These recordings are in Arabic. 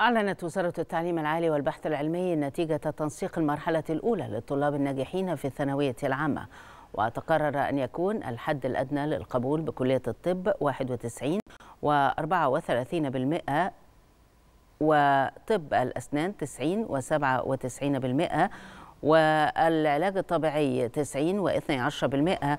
أعلنت وزارة التعليم العالي والبحث العلمي نتيجة تنسيق المرحلة الأولى للطلاب الناجحين في الثانوية العامة وتقرر أن يكون الحد الأدنى للقبول بكلية الطب 91 و 34% وطب الأسنان 90 و 97% والعلاج الطبيعي 90 و 12%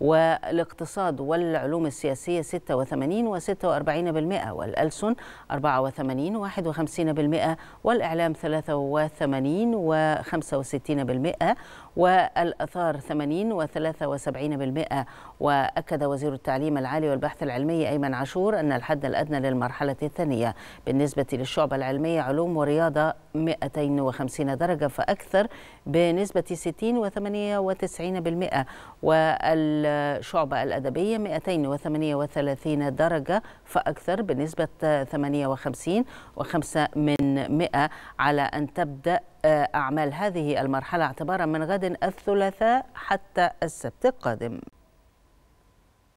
والاقتصاد والعلوم السياسية 86 و46% والألسن 84 و51% والإعلام 83 و65% والأثار 80 و73% وأكد وزير التعليم العالي والبحث العلمي أيمن عاشور أن الحد الأدنى للمرحلة الثانية بالنسبة للشعب العلمية علوم ورياضة 250 درجة فأكثر بنسبة 60 و98% والشعبة الأدبية 238 درجة فأكثر بنسبة 58 و5 من 100 على أن تبدأ آه، أعمال هذه المرحلة اعتبارا من غد الثلاثاء حتى السبت القادم